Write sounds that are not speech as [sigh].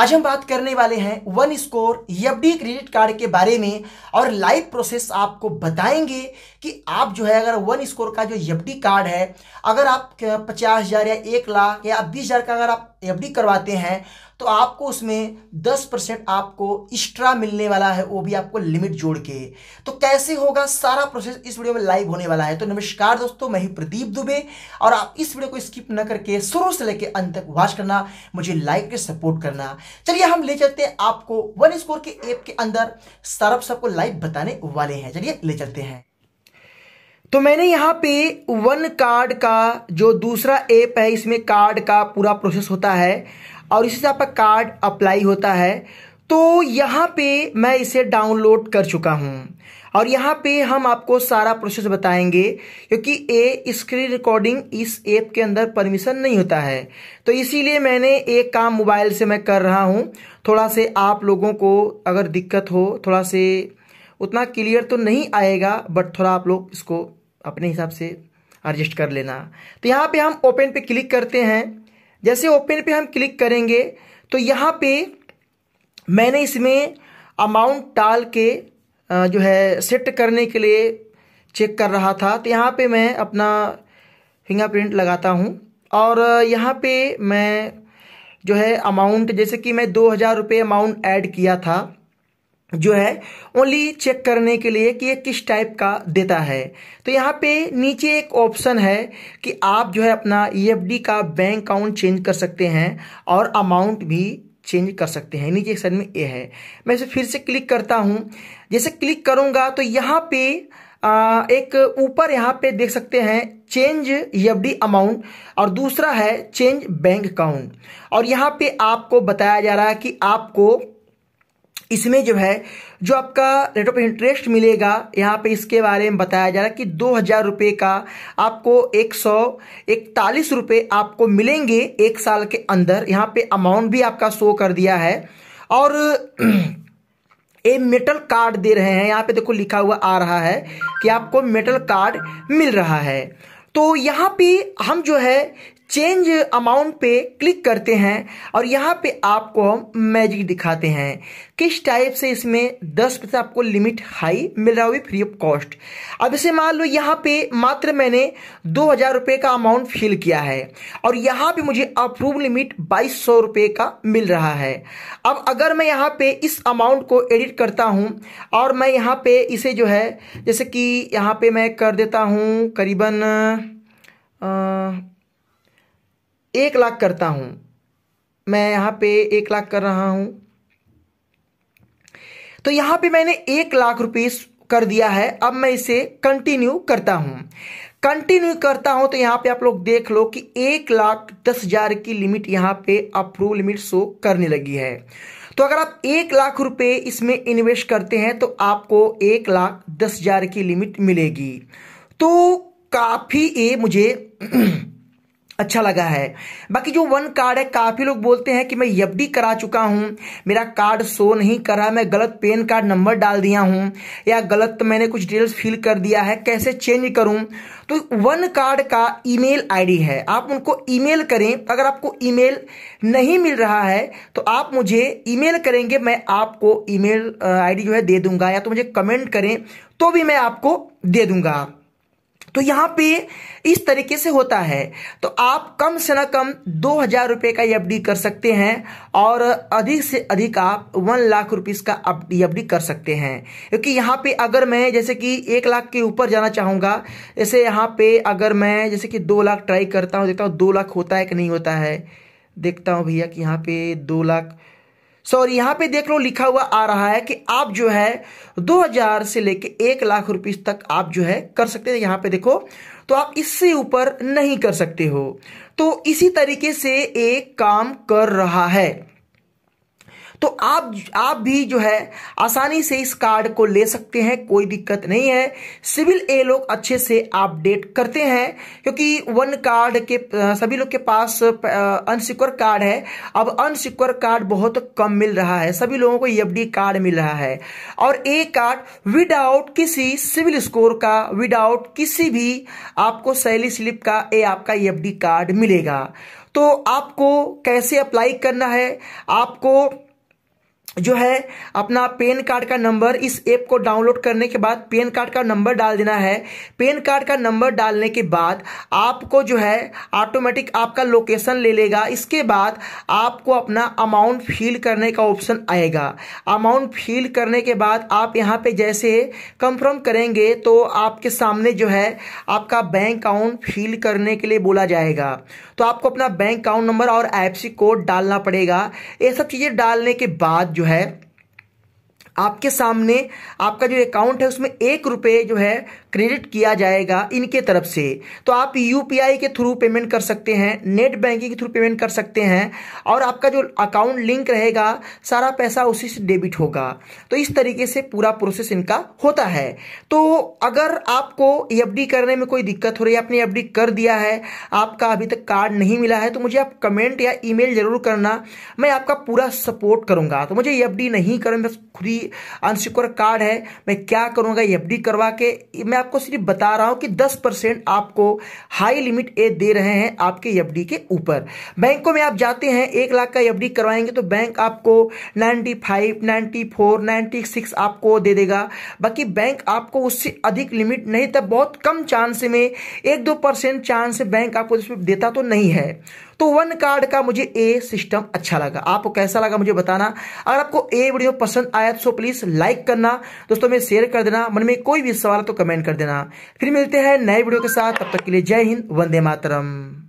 आज हम बात करने वाले हैं one score FD e credit card के बारे में और लाइव प्रोसेस आपको बताएंगे कि आप जो है अगर वन स्कोर का जो एफडी e कार्ड है अगर आप पचास हज़ार या एक लाख या बीस हज़ार का अगर आप एफडी e करवाते हैं तो आपको उसमें दस परसेंट आपको एक्स्ट्रा मिलने वाला है वो भी आपको लिमिट जोड़ के तो कैसे होगा सारा प्रोसेस इस वीडियो में लाइव होने वाला है तो नमस्कार दोस्तों मैं ही प्रदीप दुबे और आप इस वीडियो को स्किप न करके शुरू से लेकर अंत तक वॉच करना मुझे लाइक के सपोर्ट करना चलिए हम ले चलते हैं आपको वन स्कोर के ऐप के अंदर सारा सबको लाइव बताने वाले हैं चलिए ले चलते हैं तो मैंने यहाँ पे वन कार्ड का जो दूसरा ऐप है इसमें कार्ड का पूरा प्रोसेस होता है और इसी से आपका कार्ड अप्लाई होता है तो यहाँ पे मैं इसे डाउनलोड कर चुका हूँ और यहाँ पे हम आपको सारा प्रोसेस बताएंगे क्योंकि ए स्क्रीन रिकॉर्डिंग इस ऐप के अंदर परमिशन नहीं होता है तो इसीलिए मैंने एक काम मोबाइल से मैं कर रहा हूँ थोड़ा से आप लोगों को अगर दिक्कत हो थोड़ा से उतना क्लियर तो नहीं आएगा बट थोड़ा आप लोग इसको अपने हिसाब से एडजस्ट कर लेना तो यहाँ पे हम ओपन पे क्लिक करते हैं जैसे ओपन पे हम क्लिक करेंगे तो यहाँ पे मैंने इसमें अमाउंट डाल के जो है सेट करने के लिए चेक कर रहा था तो यहाँ पे मैं अपना फिंगरप्रिंट लगाता हूँ और यहाँ पे मैं जो है अमाउंट जैसे कि मैं दो हज़ार रुपये अमाउंट ऐड किया था जो है ओनली चेक करने के लिए कि ये किस टाइप का देता है तो यहाँ पे नीचे एक ऑप्शन है कि आप जो है अपना ई e का बैंक अकाउंट चेंज कर सकते हैं और अमाउंट भी चेंज कर सकते हैं नीचे साइड में ए है मैं इसे फिर से क्लिक करता हूं जैसे क्लिक करूंगा तो यहाँ पे आ, एक ऊपर यहां पे देख सकते हैं चेंज एफडी अमाउंट और दूसरा है चेंज बैंक अकाउंट और यहां पे आपको बताया जा रहा है कि आपको इसमें जो है जो आपका रेट ऑफ इंटरेस्ट मिलेगा यहाँ पे इसके बारे में बताया जा रहा है कि दो हज़ार रुपये का आपको एक सौ इकतालीस रुपये आपको मिलेंगे एक साल के अंदर यहाँ पे अमाउंट भी आपका शो कर दिया है और ये मेटल कार्ड दे रहे हैं यहाँ पे देखो लिखा हुआ आ रहा है कि आपको मेटल कार्ड मिल रहा है तो यहाँ पे हम जो है चेंज अमाउंट पे क्लिक करते हैं और यहाँ पे आपको हम मैजिक दिखाते हैं किस टाइप से इसमें दस परसेंट आपको लिमिट हाई मिल रहा होगी फ्री ऑफ कॉस्ट अब इसे मान लो यहाँ पे मात्र मैंने दो हजार रुपये का अमाउंट फिल किया है और यहाँ पे मुझे अप्रूव लिमिट बाईस सौ रुपये का मिल रहा है अब अगर मैं यहाँ पे इस अमाउंट को एडिट करता हूँ और मैं यहाँ पे इसे जो है जैसे कि यहाँ पे मैं कर देता हूँ करीबन आ, एक लाख करता हूं मैं यहां पे एक लाख कर रहा हूं तो यहां पे मैंने एक लाख रुपये कर दिया है अब मैं इसे कंटिन्यू करता हूं कंटिन्यू करता हूं तो यहां पे आप लोग देख लो कि एक लाख दस हजार की लिमिट यहां पे अप्रूव लिमिट शो करने लगी है तो अगर आप एक लाख रुपए इसमें इन्वेस्ट करते हैं तो आपको एक लाख दस हजार की लिमिट मिलेगी तो काफी ये मुझे [clears throat] अच्छा लगा है बाकी जो वन कार्ड है काफ़ी लोग बोलते हैं कि मैं एफडी करा चुका हूँ मेरा कार्ड शो नहीं करा मैं गलत पेन कार्ड नंबर डाल दिया हूँ या गलत तो मैंने कुछ डिटेल्स फिल कर दिया है कैसे चेंज करूं तो वन कार्ड का ईमेल आईडी है आप उनको ईमेल करें अगर आपको ईमेल नहीं मिल रहा है तो आप मुझे ईमेल करेंगे मैं आपको ईमेल आईडी जो है दे दूंगा या तो मुझे कमेंट करें तो भी मैं आपको दे दूंगा तो यहां पे इस तरीके से होता है तो आप कम से ना कम दो हजार रुपये का एफडी कर सकते हैं और अधिक से अधिक आप वन लाख रुपीस का एफडी कर सकते हैं क्योंकि यहाँ पे अगर मैं जैसे कि एक लाख के ऊपर जाना चाहूँगा जैसे यहाँ पे अगर मैं जैसे कि दो लाख ट्राई करता हूँ देखता हूँ दो लाख होता है कि नहीं होता है देखता हूँ भैया कि यहाँ पे दो लाख सो और यहाँ पे देख लो लिखा हुआ आ रहा है कि आप जो है 2000 से लेके एक लाख रुपीस तक आप जो है कर सकते हैं यहाँ पे देखो तो आप इससे ऊपर नहीं कर सकते हो तो इसी तरीके से एक काम कर रहा है तो आप आप भी जो है आसानी से इस कार्ड को ले सकते हैं कोई दिक्कत नहीं है सिविल ए लोग अच्छे से अपडेट करते हैं क्योंकि वन कार्ड के सभी लोग के पास अनसिक्योर कार्ड है अब अनसिक्योर कार्ड बहुत कम मिल रहा है सभी लोगों को डी e कार्ड मिल रहा है और ए कार्ड विदाउट किसी सिविल स्कोर का विदाउट किसी भी आपको सैली स्लिप का ए आपका डी e कार्ड मिलेगा तो आपको कैसे अप्लाई करना है आपको जो है अपना पेन कार्ड का नंबर इस ऐप को डाउनलोड करने के बाद पेन कार्ड का नंबर डाल देना है पेन कार्ड का नंबर डालने के बाद आपको जो है ऑटोमेटिक आपका लोकेशन ले लेगा इसके बाद आपको अपना अमाउंट फिल करने का ऑप्शन आएगा अमाउंट फिल करने के बाद आप यहां पे जैसे कंफर्म करेंगे तो आपके सामने जो है आपका बैंक अकाउंट फिल करने के लिए बोला जाएगा तो आपको अपना बैंक अकाउंट नंबर और आई कोड डालना पड़ेगा ये सब चीज़ें डालने के बाद जो जो है आपके सामने आपका जो अकाउंट है उसमें एक रुपये जो है क्रेडिट किया जाएगा इनके तरफ से तो आप यूपीआई के थ्रू पेमेंट कर सकते हैं नेट बैंकिंग के थ्रू पेमेंट कर सकते हैं और आपका जो अकाउंट लिंक रहेगा सारा पैसा उसी से डेबिट होगा तो इस तरीके से पूरा प्रोसेस इनका होता है तो अगर आपको एफ e करने में कोई दिक्कत हो रही है आपने एफ e कर दिया है आपका अभी तक कार्ड नहीं मिला है तो मुझे आप कमेंट या ईमेल जरूर करना मैं आपका पूरा सपोर्ट करूंगा तो मुझे एफ e नहीं करूँ बस खुद ही अनसिक्योर कार्ड है मैं क्या करूँगा एफ करवा के मैं आपको सिर्फ बता रहा हूं कि 10 परसेंट आपको हाई लिमिट ए दे रहे हैं आपके एफ के ऊपर बैंकों में आप जाते हैं एक लाख का एफ करवाएंगे तो बैंक आपको 95, 94, 96 आपको दे देगा बाकी बैंक आपको उससे अधिक लिमिट नहीं तब बहुत कम चांस में एक दो परसेंट चांस बैंक आपको देता तो नहीं है तो वन कार्ड का मुझे ए सिस्टम अच्छा लगा आपको कैसा लगा मुझे बताना अगर आपको ए वीडियो पसंद आया तो प्लीज लाइक करना दोस्तों में शेयर कर देना मन में कोई भी सवाल तो कमेंट कर देना फिर मिलते हैं नए वीडियो के साथ तब तक के लिए जय हिंद वंदे मातरम